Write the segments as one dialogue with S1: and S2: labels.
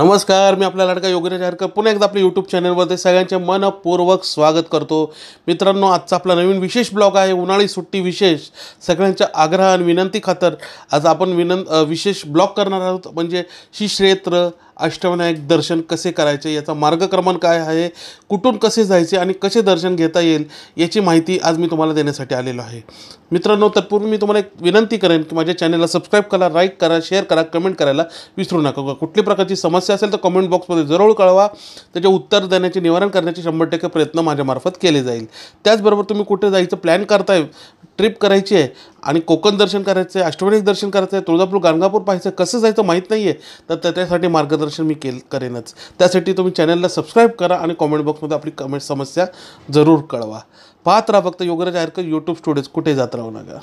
S1: नमस्कार मी आपला लाडका योगेश आरकर पुन्हा एकदा आपल्या यूट्यूब चॅनलमध्ये सगळ्यांचे मनपूर्वक स्वागत करतो मित्रांनो आजचा आपला नवीन विशेष ब्लॉग आहे उन्हाळी सुट्टी विशेष सगळ्यांच्या आग्रह आणि विनंती खातर आज आपण विनं विशेष ब्लॉग करणार आहोत म्हणजे श्री अष्टविनायक दर्शन कसे करायचे याचा मार्गक्रमण काय आहे कुठून कसे जायचे आणि कसे दर्शन घेता येईल याची माहिती आज मी तुम्हाला देण्यासाठी आलेलो आहे मित्रांनो तत्पूर्वी मी तुम्हाला एक विनंती करेन की माझ्या चॅनलला सबस्क्राईब करा लाईक करा शेअर करा कमेंट करायला विसरू नका कुठली प्रकारची समस्या असेल तर कमेंट बॉक्समध्ये जरूर कळवा त्याचे उत्तर देण्याचे निवारण करण्याचे शंभर टक्के प्रयत्न माझ्यामार्फत केले जाईल त्याचबरोबर तुम्ही कुठे जायचं प्लॅन करताय ट्रिप करायची आहे आणि कोकण दर्शन करायचं आहे अष्टवणी दर्शन करायचं आहे तुळजापूर गाणगापूर पाहायचं कसं जायचं माहीत नाही आहे तर त्याच्यासाठी मार्गदर्शन मी केल करेनच त्यासाठी तुम्ही चॅनलला सबस्क्राईब करा आणि कॉमेंट बॉक्समध्ये आपली कमेंट समस्या जरूर कळवा पाहत राहा फक्त योगराज आयरकर यूट्यूब स्टुडिओज कुठे जात राहू नका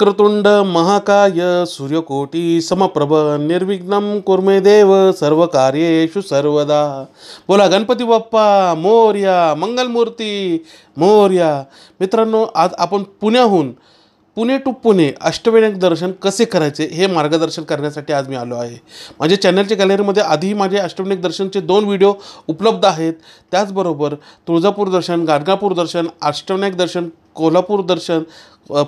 S1: वक्रतुंड महाकाय सूर्यकोटी समप्रभ निर्विघ्न कुर्मे देव सर्व कार्येषु सर्वदा बोला गणपती बाप्पा मोर्या मंगलमूर्ती मोर्या मित्रांनो आज आपण पुण्याहून पुणे टू पुणे अष्टविनायक दर्शन कसे करायचे हे मार्गदर्शन करण्यासाठी आज मी आलो आहे माझ्या चॅनलच्या गॅलरीमध्ये आधी माझे अष्टविनायक दर्शनचे दोन व्हिडिओ उपलब्ध आहेत त्याचबरोबर तुळजापूर दर्शन गाडगापूर दर्शन अष्टविनायक दर्शन कोल्हापूर दर्शन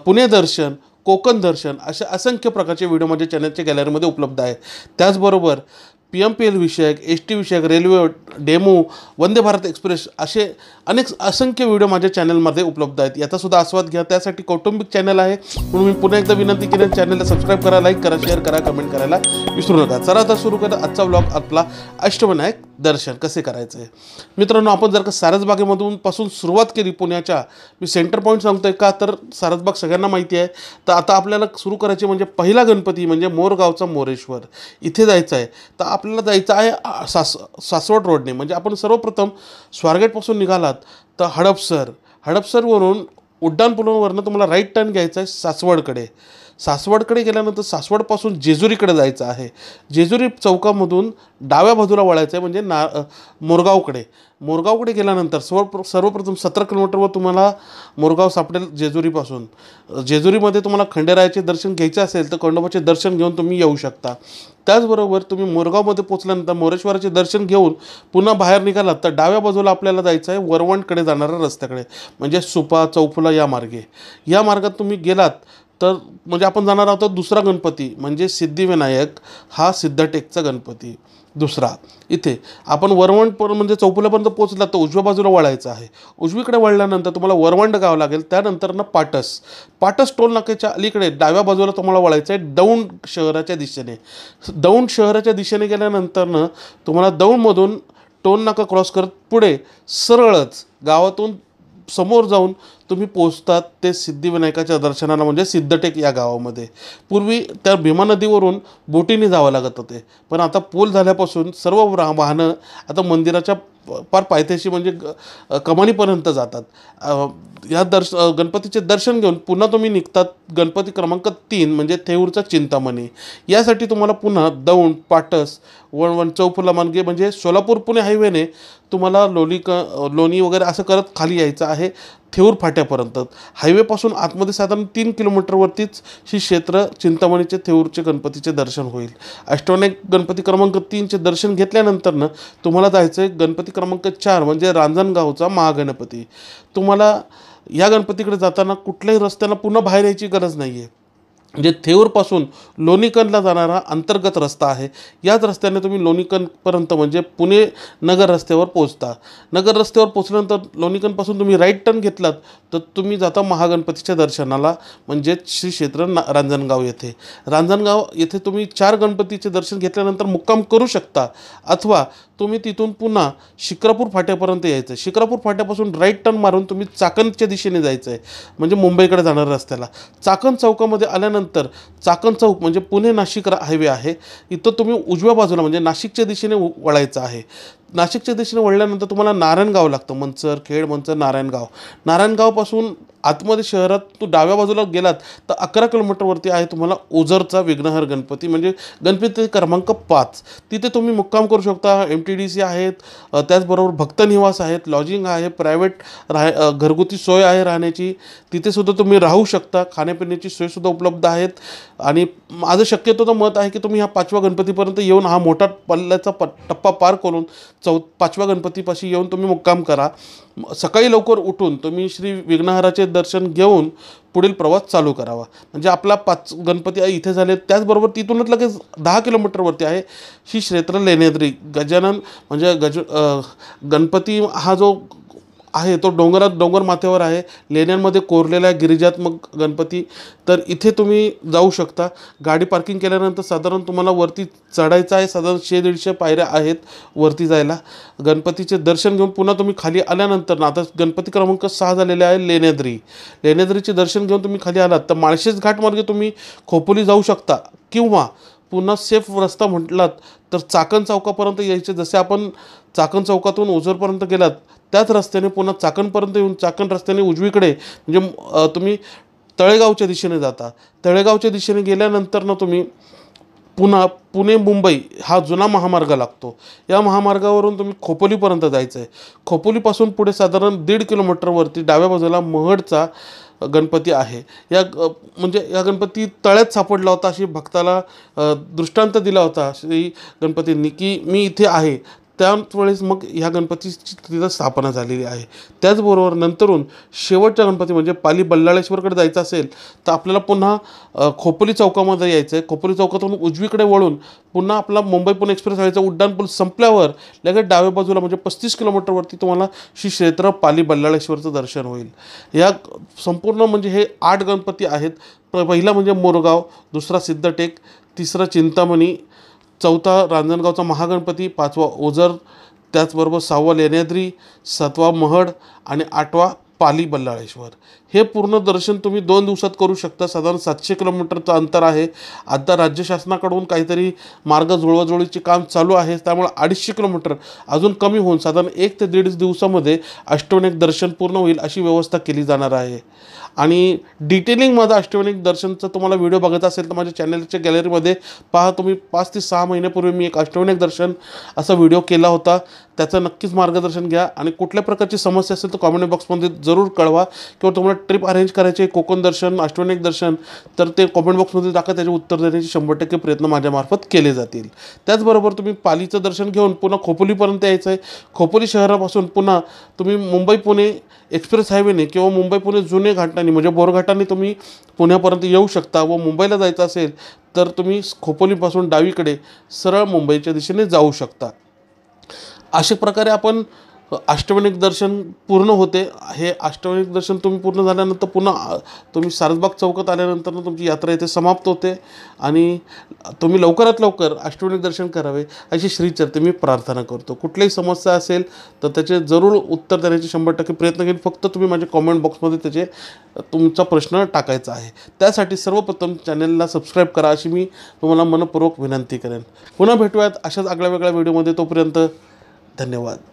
S1: पुणे दर्शन कोकण दर्शन अशा असंख्य प्रकारचे व्हिडिओ माझ्या चॅनलच्या गॅलरीमध्ये उपलब्ध आहेत त्याचबरोबर पी एम पी एल विषयक एस टी विषयक railway demo Vande Bharat express असे अनेक असंख्य व्हिडिओ माझ्या चॅनलमध्ये उपलब्ध आहेत याचासुद्धा आस्वाद घ्या त्यासाठी कौटुंबिक चॅनल आहे म्हणून मी पुन्हा एकदा विनंती केली चॅनलला सबस्क्राईब करा लाईक करा शेअर करा कमेंट करायला विसरू नका चला आता सुरू करा आजचा ब्लॉग आपला अष्टविनायक दर्शन कसे करायचं आहे मित्रांनो आपण जर का सारसबागेमधून पासून सुरुवात केली पुण्याच्या मी सेंटर पॉईंट सांगतो आहे का तर सारसबाग सगळ्यांना माहिती आहे तर आता आपल्याला सुरू करायची म्हणजे पहिला गणपती म्हणजे मोरगावचा मोरेश्वर इथे जायचं आहे तर आपल्याला जायचं आहे सास सासवड रोडने म्हणजे आपण सर्वप्रथम स्वारगेटपासून निघालात तर हडपसर हडपसरवरून उड्डाणपुलावरनं तुम्हाला राईट टर्न घ्यायचा आहे सासवडकडे सासवडकडे गेल्यानंतर सासवडपासून जेजुरीकडे जायचं आहे जेजुरी चौकामधून डाव्या बाजूला वळायचं आहे म्हणजे ना मोरगावकडे मोरगावकडे गेल्यानंतर सर्व सर्वप्रथम सतरा किलोमीटरवर तुम्हाला मोरगाव सापडेल जेजुरीपासून जेजुरीमध्ये तुम्हाला खंडेरायाचे दर्शन घ्यायचे असेल तर खंडोबाचे दर्शन घेऊन तुम्ही येऊ शकता त्याचबरोबर तुम्ही मोरगावमध्ये पोचल्यानंतर मोरेश्वराचे दर्शन घेऊन पुन्हा बाहेर निघालात तर डाव्या बाजूला आपल्याला जायचं आहे वरवणकडे जाणाऱ्या रस्त्याकडे म्हणजे सुपा चौफुला या मार्गे या मार्गात तुम्ही गेलात तर म्हणजे आपण जाणार आहोत दुसरा गणपती म्हणजे सिद्धिविनायक हा सिद्धटेकचा गणपती दुसरा इथे आपण वरवंड पर म्हणजे चौपुल्यापर्यंत पोचला तर उजव्या बाजूला वळायचं आहे उजवीकडे वळल्यानंतर तुम्हाला वरवंड गावं लागेल त्यानंतर ना पाटस पाटस टोल नाक्याच्या अलीकडे डाव्या बाजूला तुम्हाला वळायचं आहे दौंड शहराच्या दिशेने दौंड शहराच्या दिशेने गेल्यानंतरनं तुम्हाला दौंडमधून टोल नाका क्रॉस करत पुढे सरळच गावातून समोर जाऊन तुम्ही पोचतात ते सिद्धिविनायकाच्या दर्शनाला म्हणजे सिद्धटेक या गावामध्ये पूर्वी त्या भीमा नदीवरून बोटीने जावं लागत होते पण आता पूल झाल्यापासून सर्व वाहनं आता मंदिराच्या पार पायथ्याशी म्हणजे कमानीपर्यंत जातात या दर्श गणपतीचे दर्शन घेऊन पुन्हा तुम्ही निघतात गणपती क्रमांक तीन म्हणजे थेऊरचा चिंतामणी यासाठी तुम्हाला पुन्हा दौंड पाटस वन वन चौफुला मानगे म्हणजे सोलापूर पुणे हायवेने तुम्हाला लोणी क लोणी वगैरे असं करत खाली यायचं आहे थेऊर फाट्यापर्यंत हायवेपासून आतमध्ये साधारण तीन किलोमीटरवरतीच ही क्षेत्र चिंतामणीचे थेऊरचे गणपतीचे दर्शन होईल अष्टवनायक गणपती क्रमांक तीनचे दर्शन घेतल्यानंतरनं तुम्हाला जायचं आहे गणपती क्रमांक चार म्हणजे रांजणगावचा महागणपती तुम्हाला या गणपतीकडे जाताना कुठल्याही रस्त्याला पुन्हा बाहेर यायची गरज नाही आहे जे थेऊरपासून लोणीकणला जाणारा अंतर्गत रस्ता आहे याच रस्त्याने तुम्ही लोणीकणपर्यंत म्हणजे पुणे नगर रस्त्यावर पोचता नगर रस्त्यावर पोचल्यानंतर लोणीकणपासून तुम्ही राईट टर्न घेतलात तर तुम्ही जाता महागणपतीच्या दर्शनाला म्हणजे श्री क्षेत्र ना रांजणगाव येथे रांजणगाव येथे तुम्ही चार गणपतीचे दर्शन घेतल्यानंतर मुक्काम करू शकता अथवा तुम्ही तिथून पुन्हा शिक्रापूर फाट्यापर्यंत यायचं आहे शिक्रापूर फाट्यापासून राईट टर्न मारून तुम्ही चाकणच्या दिशेने जायचं आहे म्हणजे मुंबईकडे जाणाऱ्या रस्त्याला चाकण चौकामध्ये आल्यानंतर चाकण चौक म्हणजे पुणे नाशिक हायवे आहे इथं तुम्ही उजव्या बाजूला म्हणजे नाशिकच्या दिशेने वळायचं आहे नाशिकच्या दिशेने वळल्यानंतर तुम्हाला नारायणगाव लागतं मंचर खेड मंचर नारायणगाव नारायणगावपासून आतमध्ये शहरात तू डाव्या बाजूला गेलात तर अकरा किलोमीटरवरती आहे तुम्हाला ओझरचा विघ्नहर गणपती म्हणजे गणपती क्रमांक पाच तिथे तुम्ही मुक्काम करू शकता एम टी डी सी आहेत त्याचबरोबर भक्तनिवास आहेत लॉजिंग आहे प्रायव्हेट राह घरगुती सोय आहे राहण्याची तिथेसुद्धा तुम्ही राहू शकता खाण्यापिण्याची सोयसुद्धा उपलब्ध आहेत आणि माझं शक्यतो मत आहे की तुम्ही ह्या पाचव्या गणपतीपर्यंत येऊन हा मोठा पल्ल्याचा प टप्पा पार करून चौ पाचव्या गणपतीपाशी येऊन तुम्ही मुक्काम करा सकाळी लवकर उठून तुम्ही श्री विघ्नहराचे दर्शन घेऊन पुढील प्रवास चालू करावा म्हणजे आपला पाच गणपती इथे झाले त्याचबरोबर तिथूनच लगेच दहा किलोमीटरवरती आहे श्री क्षेत्र लेनेद्री गजानन म्हणजे गज गणपती हा जो आहे तो डोंगरात डोंगर माथ्यावर आहे लेण्यांमध्ये कोरलेला आहे गिरिजात्मक गणपती तर इथे तुम्ही जाऊ शकता गाडी पार्किंग केल्यानंतर साधारण तुम्हाला वरती चढायचं आहे साधारण शे दीडशे पायऱ्या आहेत वरती जायला गणपतीचे दर्शन घेऊन पुन्हा तुम्ही खाली आल्यानंतर ना आता गणपती क्रमांक सहा झालेले आहे लेण्याद्री लेण्याद्रीचे दर्शन घेऊन तुम्ही खाली आलात तर माळशेज घाटमार्गे तुम्ही खोपोली जाऊ शकता किंवा पुन्हा सेफ रस्ता म्हटलात तर चाकण चौकापर्यंत यायचे जसे आपण चाकण चौकातून ओझरपर्यंत गेलात त्याच रस्त्याने पुन्हा चाकणपर्यंत येऊन चाकण रस्त्याने उजवीकडे म्हणजे तुम्ही तळेगावच्या दिशेने जाता तळेगावच्या दिशेने गेल्यानंतर ना तुम्ही पुन्हा पुणे मुंबई हा जुना महामार्ग लागतो या महामार्गावरून तुम्ही खोपोलीपर्यंत जायचं आहे खोपोलीपासून पुढे साधारण दीड किलोमीटरवरती डाव्या बाजूला महडचा गणपती आहे या म्हणजे या गणपती तळ्यात सापडला होता अशी भक्ताला दृष्टांत दिला होता श्री गणपतींनी की मी इथे आहे त्याच वेळेस मग ह्या गणपतीची तिथं स्थापना झालेली आहे त्याचबरोबर नंतरून शेवटच्या गणपती म्हणजे पाली बल्लाळेश्वरकडे जायचं असेल तर आपल्याला पुन्हा खोपोली चौकामध्ये यायचं आहे खोपोली चौकातून उजवीकडे वळून पुन्हा आपला मुंबई पुणे एक्सप्रेस उड्डाण उड्डाणपूल संपल्यावर लगेच डाव्या बाजूला म्हणजे पस्तीस किलोमीटरवरती तुम्हाला श्री क्षेत्र पाली बल्लाळेश्वरचं दर्शन होईल या संपूर्ण म्हणजे हे आठ गणपती आहेत पहिला म्हणजे मोरगाव दुसरा सिद्धटेक तिसरा चिंतामणी चौथा रांजणगावचा महागणपती पाचवा ओझर त्याचबरोबर सहावा लेण्याद्री सातवा महड आणि आठवा पाली बल्लाळेश्वर हे पूर्ण दर्शन तुम्ही दोन दिवसात करू शकता साधारण सातशे किलोमीटरचं अंतर आहे आता राज्य शासनाकडून काहीतरी मार्ग जुळवाजुळीचे काम चालू आहे त्यामुळे अडीचशे किलोमीटर अजून कमी होऊन साधारण एक ते दीड दिवसामध्ये अष्टवनेक दर्शन पूर्ण होईल अशी व्यवस्था केली जाणार आहे आणि डिटेलिंगमध्ये अष्टविनायक दर्शनचा तुम्हाला व्हिडिओ बघत असेल तर माझ्या चॅनलच्या गॅलरीमध्ये पहा तुम्ही पाच ते सहा महिन्यापूर्वी मी एक अष्टविनायक दर्शन असा व्हिडिओ केला होता त्याचं नक्कीच मार्गदर्शन घ्या आणि कुठल्या प्रकारची समस्या असेल तर कॉमेंट बॉक्समध्ये जरूर कळवा किंवा तुम्हाला ट्रिप अरेंज करायची कोकण दर्शन अष्टविनायक दर्शन तर ते कॉमेंट बॉक्समध्ये टाका त्याचे उत्तर देण्याचे शंभर टक्के प्रयत्न माझ्यामार्फत केले जातील त्याचबरोबर तुम्ही पालीचं दर्शन घेऊन पुन्हा खोपोलीपर्यंत यायचं आहे खोपोली शहरापासून पुन्हा तुम्ही मुंबई पुणे एक्सप्रेस हायवेने किंवा मुंबई पुणे जुने घाटना आणि म्हणजे बोरघाटाने तुम्ही पुण्यापर्यंत येऊ शकता व मुंबईला जायचं असेल तर तुम्ही खोपोलीपासून डावीकडे सरळ मुंबईच्या दिशेने जाऊ शकता अशा प्रकारे आपण अष्टविनायक दर्शन पूर्ण होते हे अष्टविनायक दर्शन तुम्ही पूर्ण झाल्यानंतर पुन्हा तुम्ही सारसबाग चौकात आल्यानंतर तुमची यात्रा इथे समाप्त होते आणि तुम्ही लवकरात लवकर अष्टविनायक दर्शन करावे अशी श्रीचर्ते मी प्रार्थना करतो कुठलीही समस्या असेल तर त्याचे जरूर उत्तर देण्याचे शंभर टक्के प्रयत्न करेन फक्त तुम्ही माझ्या कॉमेंट बॉक्समध्ये त्याचे तुमचा प्रश्न टाकायचा आहे त्यासाठी सर्वप्रथम चॅनलला सबस्क्राईब करा अशी मी तुम्हाला मनपूर्वक विनंती करेन पुन्हा भेटूयात अशाच आगळ्या वेगळ्या व्हिडिओमध्ये तोपर्यंत धन्यवाद